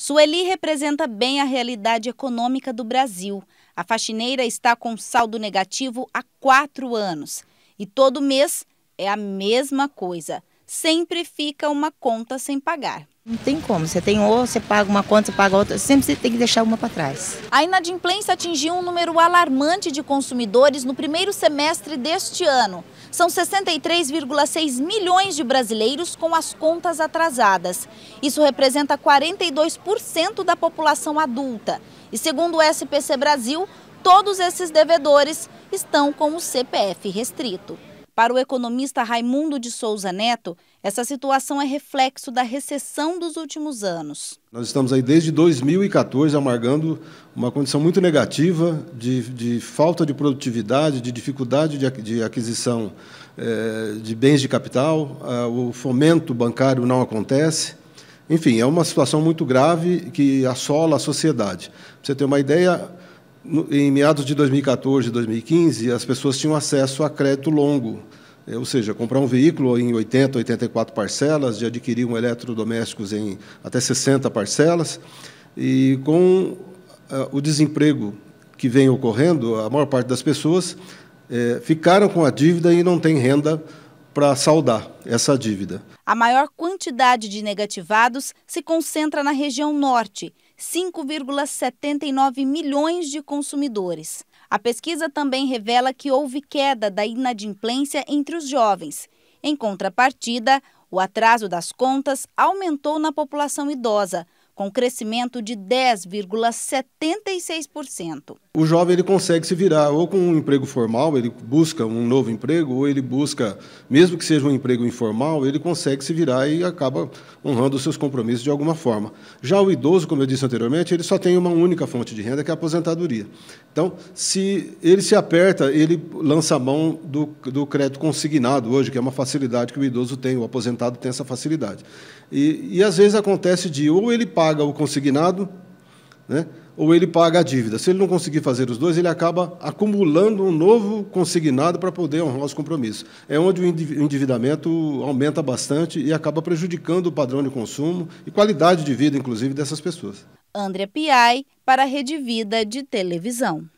Sueli representa bem a realidade econômica do Brasil. A faxineira está com saldo negativo há quatro anos. E todo mês é a mesma coisa. Sempre fica uma conta sem pagar. Não tem como, você tem ou você paga uma conta, você paga outra, sempre você tem que deixar uma para trás. A inadimplência atingiu um número alarmante de consumidores no primeiro semestre deste ano. São 63,6 milhões de brasileiros com as contas atrasadas. Isso representa 42% da população adulta. E segundo o SPC Brasil, todos esses devedores estão com o CPF restrito. Para o economista Raimundo de Souza Neto, essa situação é reflexo da recessão dos últimos anos. Nós estamos aí desde 2014 amargando uma condição muito negativa de, de falta de produtividade, de dificuldade de, de aquisição eh, de bens de capital, ah, o fomento bancário não acontece. Enfim, é uma situação muito grave que assola a sociedade. Para você ter uma ideia, em meados de 2014 e 2015, as pessoas tinham acesso a crédito longo. É, ou seja, comprar um veículo em 80, 84 parcelas, de adquirir um eletrodomésticos em até 60 parcelas, e com ah, o desemprego que vem ocorrendo, a maior parte das pessoas é, ficaram com a dívida e não tem renda para saldar essa dívida. A maior quantidade de negativados se concentra na região norte, 5,79 milhões de consumidores. A pesquisa também revela que houve queda da inadimplência entre os jovens. Em contrapartida, o atraso das contas aumentou na população idosa, com crescimento de 10,76%. O jovem ele consegue se virar ou com um emprego formal, ele busca um novo emprego, ou ele busca, mesmo que seja um emprego informal, ele consegue se virar e acaba honrando os seus compromissos de alguma forma. Já o idoso, como eu disse anteriormente, ele só tem uma única fonte de renda, que é a aposentadoria. Então, se ele se aperta, ele lança a mão do, do crédito consignado hoje, que é uma facilidade que o idoso tem, o aposentado tem essa facilidade. E, e às vezes acontece de ou ele paga paga o consignado, né? ou ele paga a dívida. Se ele não conseguir fazer os dois, ele acaba acumulando um novo consignado para poder honrar os compromissos. É onde o endividamento aumenta bastante e acaba prejudicando o padrão de consumo e qualidade de vida, inclusive, dessas pessoas. André Piai, para a Rede Vida de Televisão.